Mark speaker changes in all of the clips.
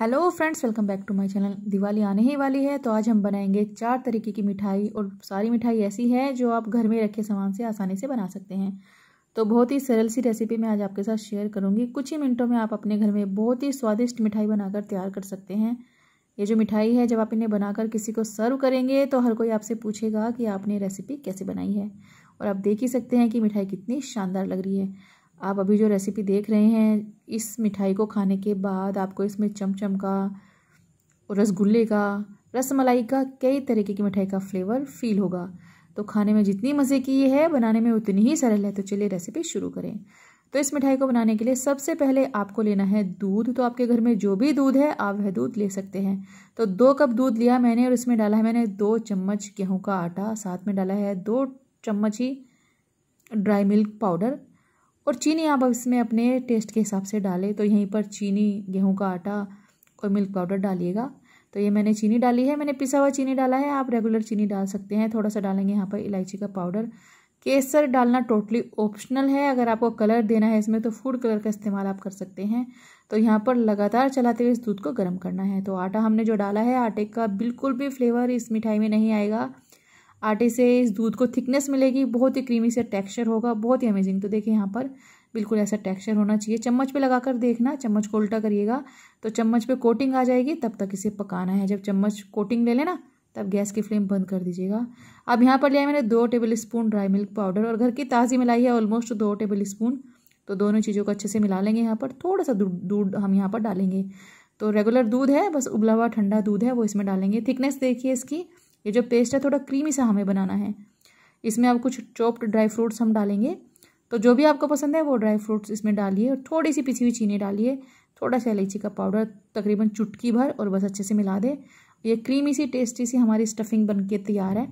Speaker 1: hello friends welcome back to my channel Diwali आने ही वाली है तो आज हम बनाएंगे चार तरीके की मिठाई और सारी मिठाई ऐसी है जो आप घर में रखे सामान से आसानी से बना सकते हैं तो बहुत ही सरल सी रेसिपी मैं आज आपके साथ शेयर करूंगी कुछ ही मिनटों में आप अपने घर में बहुत ही स्वादिष्ट मिठाई बनाकर तैयार कर सकते हैं ये जो मिठाई है जब आप इन्हें बनाकर किसी को सर्व करेंगे तो हर कोई आपसे पूछेगा कि आपने रेसिपी कैसे बनाई है और आप देख ही सकते हैं कि मिठाई कितनी शानदार लग रही है आप अभी जो रेसिपी देख रहे हैं इस मिठाई को खाने के बाद आपको इसमें चमचम का रसगुल्ले का रसमलाई का कई तरीके की मिठाई का फ्लेवर फील होगा तो खाने में जितनी मज़े की ये है बनाने में उतनी ही सरल है तो चलिए रेसिपी शुरू करें तो इस मिठाई को बनाने के लिए सबसे पहले आपको लेना है दूध तो आपके घर में जो भी दूध है आप वह दूध ले सकते हैं तो दो कप दूध लिया मैंने और इसमें डाला है मैंने दो चम्मच गेहूँ का आटा साथ में डाला है दो चम्मच ही ड्राई मिल्क पाउडर और चीनी आप इसमें अपने टेस्ट के हिसाब से डालें तो यहीं पर चीनी गेहूं का आटा और मिल्क पाउडर डालिएगा तो ये मैंने चीनी डाली है मैंने पिसा हुआ चीनी डाला है आप रेगुलर चीनी डाल सकते हैं थोड़ा सा डालेंगे यहाँ पर इलायची का पाउडर केसर डालना टोटली ऑप्शनल है अगर आपको कलर देना है इसमें तो फूड कलर का इस्तेमाल आप कर सकते हैं तो यहाँ पर लगातार चलाते हुए इस दूध को गर्म करना है तो आटा हमने जो डाला है आटे का बिल्कुल भी फ्लेवर इस मिठाई में नहीं आएगा आटे से इस दूध को थिकनेस मिलेगी बहुत ही क्रीमी से टेक्सचर होगा बहुत ही अमेजिंग तो देखिए यहाँ पर बिल्कुल ऐसा टेक्सचर होना चाहिए चम्मच पे लगा कर देखना चम्मच को उल्टा करिएगा तो चम्मच पे कोटिंग आ जाएगी तब तक इसे पकाना है जब चम्मच कोटिंग ले लेना तब गैस की फ्लेम बंद कर दीजिएगा अब यहाँ पर लिया मैंने दो tablespoon dry milk powder और घर की ताज़ी मिलाई है ऑलमोस्ट दो टेबल स्पून तो दोनों चीज़ों को अच्छे से मिला लेंगे यहाँ पर थोड़ा सा दूध हम यहाँ पर डालेंगे तो रेगुलर दूध है बस उबला हुआ ठंडा दूध है वो इसमें डालेंगे थिकनेस देखिए इसकी ये जो पेस्ट है थोड़ा क्रीमी सा हमें बनाना है इसमें आप कुछ चॉप्ड ड्राई फ्रूट्स हम डालेंगे तो जो भी आपको पसंद है वो ड्राई फ्रूट्स इसमें डालिए और थोड़ी सी पिसी हुई चीनी डालिए थोड़ा सा इलायची का पाउडर तकरीबन चुटकी भर और बस अच्छे से मिला दे ये क्रीमी सी टेस्टी सी हमारी स्टफिंग बन के तैयार है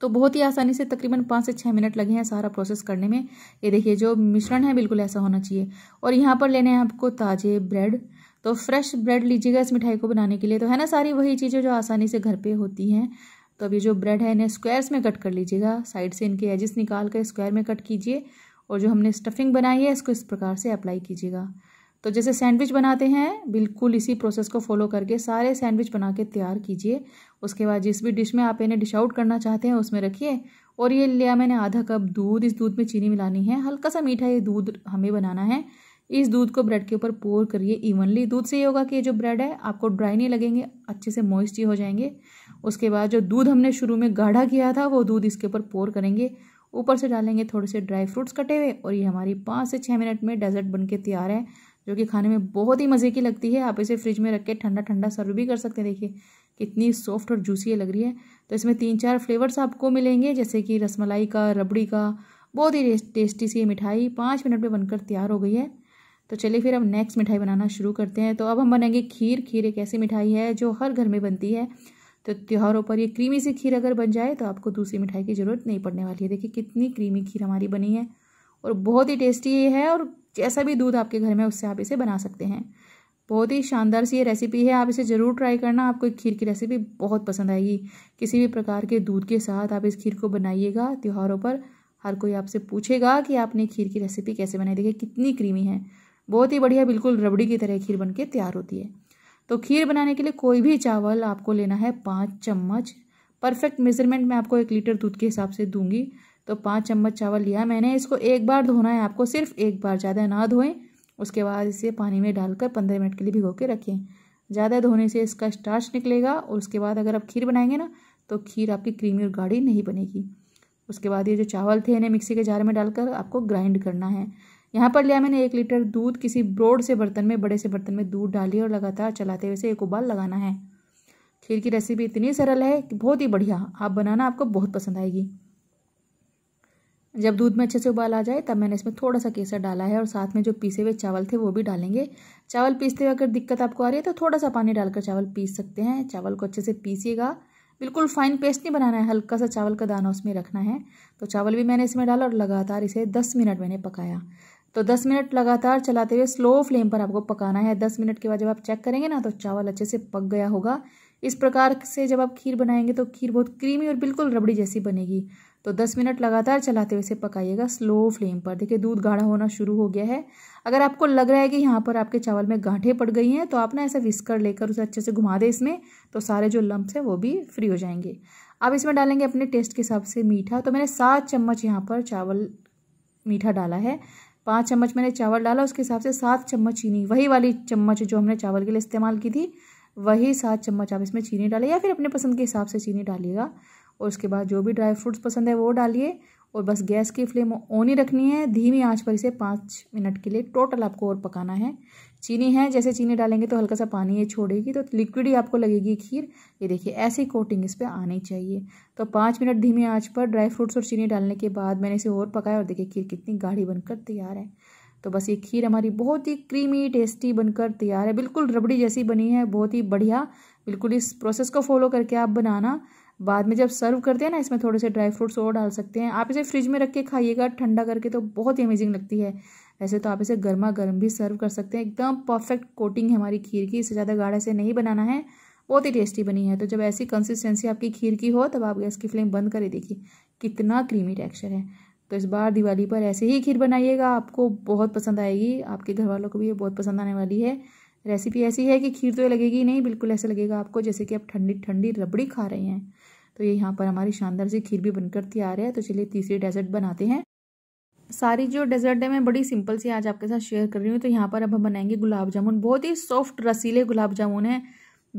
Speaker 1: तो बहुत ही आसानी से तकरीबन पाँच से छः मिनट लगे हैं सारा प्रोसेस करने में ये देखिए जो मिश्रण है बिल्कुल ऐसा होना चाहिए और यहाँ पर लेने हैं आपको ताजे ब्रेड तो फ्रेश ब्रेड लीजिएगा इस मिठाई को बनाने के लिए तो है ना सारी वही चीज़ें जो आसानी से घर पे होती हैं तो अब ये जो ब्रेड है इन्हें स्क्वायर्स में कट कर लीजिएगा साइड से इनके एजेस निकाल कर स्क्वायर में कट कीजिए और जो हमने स्टफिंग बनाई है इसको इस प्रकार से अप्लाई कीजिएगा तो जैसे सैंडविच बनाते हैं बिल्कुल इसी प्रोसेस को फॉलो करके सारे सैंडविच बना के तैयार कीजिए उसके बाद जिस भी डिश में आप इन्हें डिश आउट करना चाहते हैं उसमें रखिए और ये लिया मैंने आधा कप दूध इस दूध में चीनी मिलानी है हल्का सा मीठा ये दूध हमें बनाना है इस दूध को ब्रेड के ऊपर पोर करिए इवनली दूध से ये होगा कि ये जो ब्रेड है आपको ड्राई नहीं लगेंगे अच्छे से मॉइस्ट हो जाएंगे उसके बाद जो दूध हमने शुरू में गाढ़ा किया था वो दूध इसके ऊपर पोर करेंगे ऊपर से डालेंगे थोड़े से ड्राई फ्रूट्स कटे हुए और ये हमारी पाँच से छः मिनट में डेजर्ट बन के तैयार है जो कि खाने में बहुत ही मज़े की लगती है आप इसे फ्रिज में रख के ठंडा ठंडा सर्व भी कर सकते हैं देखिए कितनी सॉफ्ट और जूसी लग रही है तो इसमें तीन चार फ्लेवर्स आपको मिलेंगे जैसे कि रसमलाई का रबड़ी का बहुत ही टेस्टी सी ये मिठाई पाँच मिनट में बनकर तैयार हो गई है तो चलिए फिर हम नेक्स्ट मिठाई बनाना शुरू करते हैं तो अब हम बनाएंगे खीर खीर एक ऐसी मिठाई है जो हर घर में बनती है तो त्यौहारों पर ये क्रीमी सी खीर अगर बन जाए तो आपको दूसरी मिठाई की ज़रूरत नहीं पड़ने वाली है देखिए कितनी क्रीमी खीर हमारी बनी है और बहुत ही टेस्टी ये है और जैसा भी दूध आपके घर में उससे आप इसे बना सकते हैं बहुत ही शानदार सी ये रेसिपी है आप इसे ज़रूर ट्राई करना आपको खीर की रेसिपी बहुत पसंद आएगी किसी भी प्रकार के दूध के साथ आप इस खीर को बनाइएगा त्यौहारों पर हर कोई आपसे पूछेगा कि आपने खीर की रेसिपी कैसे बनाई देखिए कितनी क्रीमी है बहुत ही बढ़िया बिल्कुल रबड़ी की तरह खीर बनके तैयार होती है तो खीर बनाने के लिए कोई भी चावल आपको लेना है पाँच चम्मच परफेक्ट मेजरमेंट मैं आपको एक लीटर दूध के हिसाब से दूंगी तो पाँच चम्मच चावल लिया मैंने इसको एक बार धोना है आपको सिर्फ एक बार ज़्यादा ना धोएं उसके बाद इसे पानी में डालकर पंद्रह मिनट के लिए भिगो के रखें ज़्यादा धोने से इसका स्टार्च निकलेगा और उसके बाद अगर आप खीर बनाएंगे ना तो खीर आपकी क्रीमी और गाढ़ी नहीं बनेगी उसके बाद ये जो चावल थे इन्हें मिक्सी के जार में डालकर आपको ग्राइंड करना है यहाँ पर लिया मैंने एक लीटर दूध किसी ब्रोड से बर्तन में बड़े से बर्तन में दूध डाली और लगातार चलाते हुए से एक उबाल लगाना है खीर की रेसिपी इतनी सरल है कि बहुत ही बढ़िया आप बनाना आपको बहुत पसंद आएगी जब दूध में अच्छे से उबाल आ जाए तब मैंने इसमें थोड़ा सा केसर डाला है और साथ में जो पीसे हुए चावल थे वो भी डालेंगे चावल पीसते हुए अगर दिक्कत आपको आ रही है तो थोड़ा सा पानी डालकर चावल पीस सकते हैं चावल को अच्छे से पीसिएगा बिल्कुल फाइन पेस्ट नहीं बनाना है हल्का सा चावल का दाना उसमें रखना है तो चावल भी मैंने इसमें डाला और लगातार इसे दस मिनट मैंने पकाया तो दस मिनट लगातार चलाते हुए स्लो फ्लेम पर आपको पकाना है दस मिनट के बाद जब आप चेक करेंगे ना तो चावल अच्छे से पक गया होगा इस प्रकार से जब आप खीर बनाएंगे तो खीर बहुत क्रीमी और बिल्कुल रबड़ी जैसी बनेगी तो 10 मिनट लगातार चलाते हुए इसे पकाइएगा स्लो फ्लेम पर देखिए दूध गाढ़ा होना शुरू हो गया है अगर आपको लग रहा है कि यहाँ पर आपके चावल में गांठे पड़ गई हैं तो आप ना ऐसा विस्कर लेकर उसे अच्छे से घुमा दें इसमें तो सारे जो लम्ब्स हैं वो भी फ्री हो जाएंगे अब इसमें डालेंगे अपने टेस्ट के हिसाब से मीठा तो मैंने सात चम्मच यहाँ पर चावल मीठा डाला है पाँच चम्मच मैंने चावल डाला उसके हिसाब से सात चम्मच चीनी वही वाली चम्मच जो हमने चावल के लिए इस्तेमाल की थी वही सात चम्मच आप इसमें चीनी डालिए या फिर अपने पसंद के हिसाब से चीनी डालिएगा और उसके बाद जो भी ड्राई फ्रूट्स पसंद है वो डालिए और बस गैस की फ्लेम ऑन ही रखनी है धीमी आंच पर इसे पाँच मिनट के लिए टोटल आपको और पकाना है चीनी है जैसे चीनी डालेंगे तो हल्का सा पानी ये छोड़ेगी तो लिक्विड ही आपको लगेगी खीर ये देखिए ऐसी कोटिंग इस पर आनी चाहिए तो पाँच मिनट धीमी आंच पर ड्राई फ्रूट्स और चीनी डालने के बाद मैंने इसे और पकाया और देखिए खीर कितनी गाढ़ी बनकर तैयार है तो बस ये खीर हमारी बहुत ही क्रीमी टेस्टी बनकर तैयार है बिल्कुल रबड़ी जैसी बनी है बहुत ही बढ़िया बिल्कुल इस प्रोसेस को फॉलो करके आप बनाना बाद में जब सर्व करते हैं ना इसमें थोड़े से ड्राई फ्रूट्स और डाल सकते हैं आप इसे फ्रिज में रख के खाइएगा ठंडा करके तो बहुत ही अमेजिंग लगती है वैसे तो आप इसे गर्मा गर्म भी सर्व कर सकते हैं एकदम परफेक्ट कोटिंग है हमारी खीर की इससे ज़्यादा गाढ़ा से नहीं बनाना है बहुत ही टेस्टी बनी है तो जब ऐसी कंसिस्टेंसी आपकी खीर की हो तब आप गैस की फ्लेम बंद करें देखिए कितना क्रीमी टेक्स्चर है तो इस बार दिवाली पर ऐसे ही खीर बनाइएगा आपको बहुत पसंद आएगी आपके घर वालों को भी ये बहुत पसंद आने वाली है रेसिपी ऐसी है कि खीर तो लगेगी नहीं बिल्कुल ऐसा लगेगा आपको जैसे कि आप ठंडी ठंडी रबड़ी खा रहे हैं तो ये यहाँ पर हमारी शानदार सी खीर भी बनकर तैयार है तो चलिए तीसरी डेजर्ट बनाते हैं सारी जो डेजर्ट है मैं बड़ी सिंपल सी आज आपके साथ शेयर कर रही हूँ तो यहाँ पर अब हम बनाएंगे गुलाब जामुन बहुत ही सॉफ्ट रसीले गुलाब जामुन है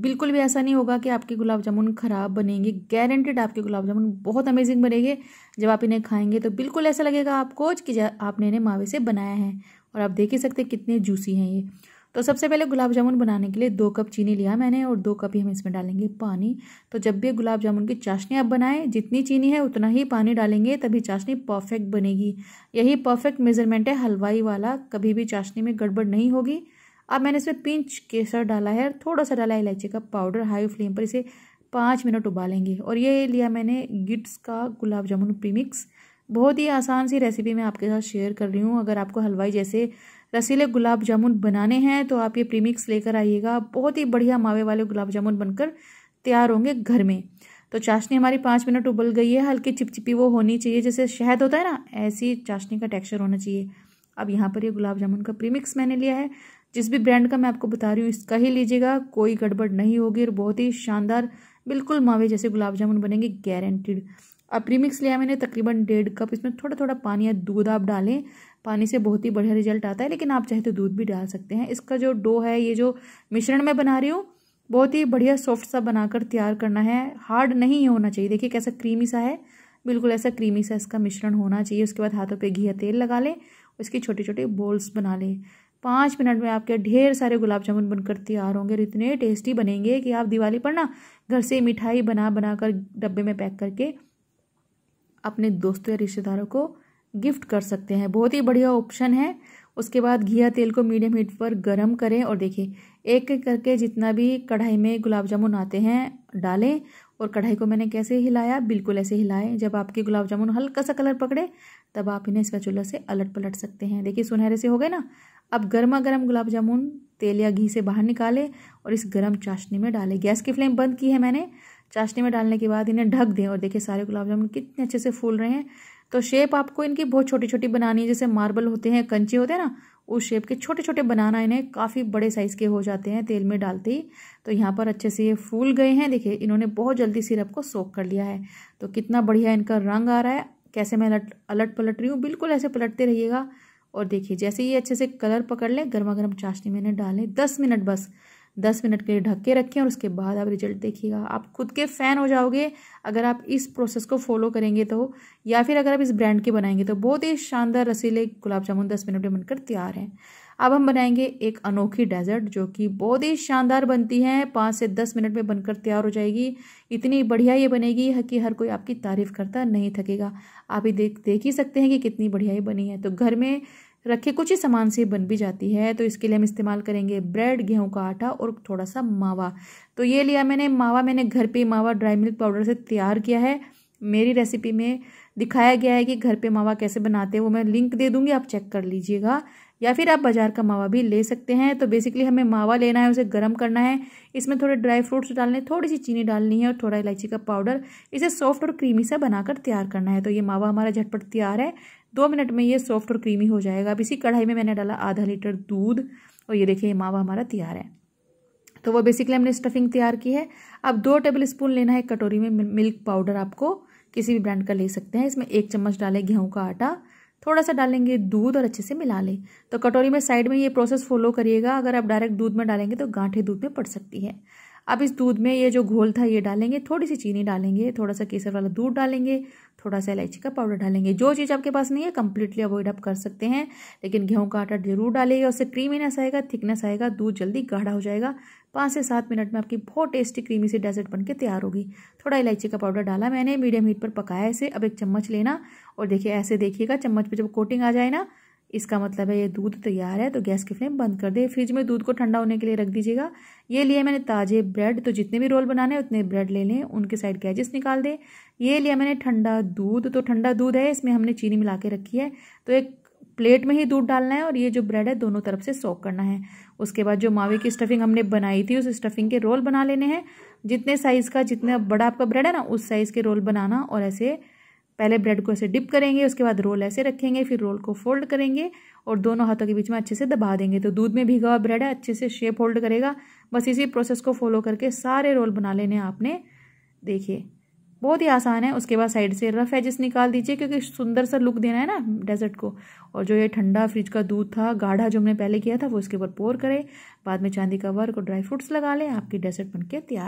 Speaker 1: बिल्कुल भी ऐसा नहीं होगा कि आपके गुलाब जामुन ख़राब बनेंगे गारंटेड आपके गुलाब जामुन बहुत अमेजिंग बनेंगे जब आप इन्हें खाएंगे तो बिल्कुल ऐसा लगेगा आपको कि आपने इन्हें मावे से बनाया है और आप देख ही सकते कितने जूसी हैं ये तो सबसे पहले गुलाब जामुन बनाने के लिए दो कप चीनी लिया मैंने और दो कप ही हम इसमें डालेंगे पानी तो जब भी गुलाब जामुन की चाशनी आप बनाएं जितनी चीनी है उतना ही पानी डालेंगे तभी चाशनी परफेक्ट बनेगी यही परफेक्ट मेजरमेंट है हलवाई वाला कभी भी चाशनी में गड़बड़ नहीं होगी अब मैंने इसमें पिंच केसर डाला है थोड़ा सा डाला है इलायची का पाउडर हाई फ्लेम पर इसे पाँच मिनट उबालेंगे और ये लिया मैंने गिट्स का गुलाब जामुन प्रीमिक्स बहुत ही आसान सी रेसिपी मैं आपके साथ शेयर कर रही हूँ अगर आपको हलवाई जैसे रसीले गुलाब जामुन बनाने हैं तो आप ये प्रीमिक्स लेकर आइएगा बहुत ही बढ़िया मावे वाले गुलाब जामुन बनकर तैयार होंगे घर में तो चाशनी हमारी पाँच मिनट उबल गई है हल्की चिपचिपी वो होनी चाहिए जैसे शहद होता है ना ऐसी चाशनी का टेक्सचर होना चाहिए अब यहाँ पर ये गुलाब जामुन का प्रीमिक्स मैंने लिया है जिस भी ब्रांड का मैं आपको बता रही हूँ इसका ही लीजिएगा कोई गड़बड़ नहीं होगी और बहुत ही शानदार बिल्कुल मावे जैसे गुलाब जामुन बनेंगे गारंटीड अब प्रीमिक्स लिया मैंने तकरीबन डेढ़ कप इसमें थोड़ा थोड़ा पानी या दूध आप डालें पानी से बहुत ही बढ़िया रिजल्ट आता है लेकिन आप चाहे तो दूध भी डाल सकते हैं इसका जो डो है ये जो मिश्रण मैं बना रही हूँ बहुत ही बढ़िया सॉफ्ट सा बनाकर तैयार करना है हार्ड नहीं होना चाहिए देखिए कैसा क्रीमी सा है बिल्कुल ऐसा क्रीमी सा इसका मिश्रण होना चाहिए उसके बाद हाथों पे घी या तेल लगा लें उसके छोटे छोटे बोल्स बना लें पाँच मिनट में आपके ढेर सारे गुलाब जामुन बनकर तैयार होंगे और इतने टेस्टी बनेंगे कि आप दिवाली पर ना घर से मिठाई बना बना कर डब्बे में पैक करके अपने दोस्तों या रिश्तेदारों को गिफ्ट कर सकते हैं बहुत ही बढ़िया ऑप्शन है उसके बाद घिया तेल को मीडियम हीट पर गर्म करें और देखिए एक एक करके जितना भी कढ़ाई में गुलाब जामुन आते हैं डालें और कढ़ाई को मैंने कैसे हिलाया बिल्कुल ऐसे हिलाएं जब आपके गुलाब जामुन हल्का सा कलर पकड़े तब आप इन्हें इसका चूल्हा से अलट पलट सकते हैं देखिए सुनहरे से हो गए ना अब गर्मा गर्म गुलाब जामुन तेल या घी से बाहर निकालें और इस गर्म चाशनी में डालें गैस की फ्लेम बंद की है मैंने चाशनी में डालने के बाद इन्हें ढक दें और देखिए सारे गुलाब जामुन कितने अच्छे से फूल रहे हैं तो शेप आपको इनकी बहुत छोटी छोटी बनानी है जैसे मार्बल होते हैं कंचे होते हैं ना उस शेप के छोटे छोटे बनाना इन्हें काफ़ी बड़े साइज़ के हो जाते हैं तेल में डालते ही तो यहाँ पर अच्छे से ये फूल गए हैं देखिए इन्होंने बहुत जल्दी सिरप को सोख कर लिया है तो कितना बढ़िया इनका रंग आ रहा है कैसे मैं अलट अलट पलट रही हूँ बिल्कुल ऐसे पलटते रहिएगा और देखिए जैसे ये अच्छे से कलर पकड़ लें गर्मा गर्म चाशनी में इन्हें डालें दस मिनट बस दस मिनट के लिए ढक के रखें और उसके बाद आप रिजल्ट देखिएगा आप खुद के फ़ैन हो जाओगे अगर आप इस प्रोसेस को फॉलो करेंगे तो या फिर अगर आप इस ब्रांड के बनाएंगे तो बहुत ही शानदार रसीले गुलाब जामुन दस मिनट में बनकर तैयार हैं अब हम बनाएंगे एक अनोखी डेजर्ट जो कि बहुत ही शानदार बनती है पाँच से दस मिनट में बनकर तैयार हो जाएगी इतनी बढ़िया ये बनेगी कि हर कोई आपकी तारीफ़ करता नहीं थकेगा आप ये देख देख ही सकते हैं कि कितनी बढ़िया ये बनी है तो घर में रखे कुछ ही सामान से बन भी जाती है तो इसके लिए हम इस्तेमाल करेंगे ब्रेड गेहूं का आटा और थोड़ा सा मावा तो ये लिया मैंने मावा मैंने घर पे मावा ड्राई मिल्क पाउडर से तैयार किया है मेरी रेसिपी में दिखाया गया है कि घर पे मावा कैसे बनाते हैं वो मैं लिंक दे दूंगी आप चेक कर लीजिएगा या फिर आप बाज़ार का मावा भी ले सकते हैं तो बेसिकली हमें मावा लेना है उसे गर्म करना है इसमें थोड़े ड्राई फ्रूट्स डालने थोड़ी सी चीनी डालनी है और थोड़ा इलायची का पाउडर इसे सॉफ्ट और क्रीमी सा बनाकर तैयार करना है तो ये मावा हमारा झटपट तैयार है दो मिनट में ये सॉफ्ट और क्रीमी हो जाएगा अब इसी कढ़ाई में मैंने डाला आधा लीटर दूध और ये देखिए मावा हमारा तैयार है तो वो बेसिकली हमने स्टफिंग तैयार की है अब दो टेबल स्पून लेना है कटोरी में मिल्क पाउडर आपको किसी भी ब्रांड का ले सकते हैं इसमें एक चम्मच डालें गेहूँ का आटा थोड़ा सा डालेंगे दूध और अच्छे से मिला लें तो कटोरी में साइड में ये प्रोसेस फॉलो करिएगा अगर आप डायरेक्ट दूध में डालेंगे तो गांठे दूध में पड़ सकती है अब इस दूध में ये जो घोल था ये डालेंगे थोड़ी सी चीनी डालेंगे थोड़ा सा केसर वाला दूध डालेंगे थोड़ा सा इलायची का पाउडर डालेंगे जो चीज़ आपके पास नहीं है कम्प्लीटली अवॉइड आप कर सकते हैं लेकिन गेहूँ का आटा जरूर डालिएगा उससे क्रीमीनेस आएगा थिकनेस आएगा दूध जल्दी गाढ़ा हो जाएगा पाँच से सात मिनट में आपकी बहुत टेस्टी क्रीमी सी डेजर्ट बनके तैयार होगी थोड़ा इलायची का पाउडर डाला मैंने मीडियम हीट पर पकाया इसे अब एक चम्मच लेना और देखिए ऐसे देखिएगा चम्मच पर जब कोटिंग आ जाए ना इसका मतलब है ये दूध तैयार है तो गैस की फ्लेम बंद कर दे फ्रिज में दूध को ठंडा होने के लिए रख दीजिएगा ये लिए मैंने ताजे ब्रेड तो जितने भी रोल बनाने हैं उतने ब्रेड ले लें उनके साइड गैजेस निकाल दें ये लिया मैंने ठंडा दूध तो ठंडा दूध है इसमें हमने चीनी मिला के रखी है तो एक प्लेट में ही दूध डालना है और ये जो ब्रेड है दोनों तरफ से सॉक करना है उसके बाद जो मावे की स्टफिंग हमने बनाई थी उस स्टफिंग के रोल बना लेने हैं जितने साइज़ का जितना बड़ा आपका ब्रेड है ना उस साइज़ के रोल बनाना और ऐसे पहले ब्रेड को ऐसे डिप करेंगे उसके बाद रोल ऐसे रखेंगे फिर रोल को फोल्ड करेंगे और दोनों हाथों के बीच में अच्छे से दबा देंगे तो दूध में भीगा हुआ ब्रेड है अच्छे से शेप होल्ड करेगा बस इसी प्रोसेस को फॉलो करके सारे रोल बना लेने आपने देखिए बहुत ही आसान है उसके बाद साइड से रफ एजेस निकाल दीजिए क्योंकि सुंदर सा लुक देना है ना डेजर्ट को और जो ये ठंडा फ्रिज का दूध था गाढ़ा जो हमने पहले किया था वो इसके ऊपर पोर करें बाद में चांदी का वर्क और ड्राई फ्रूट्स लगा लें आपकी डेजर्ट बनके तैयार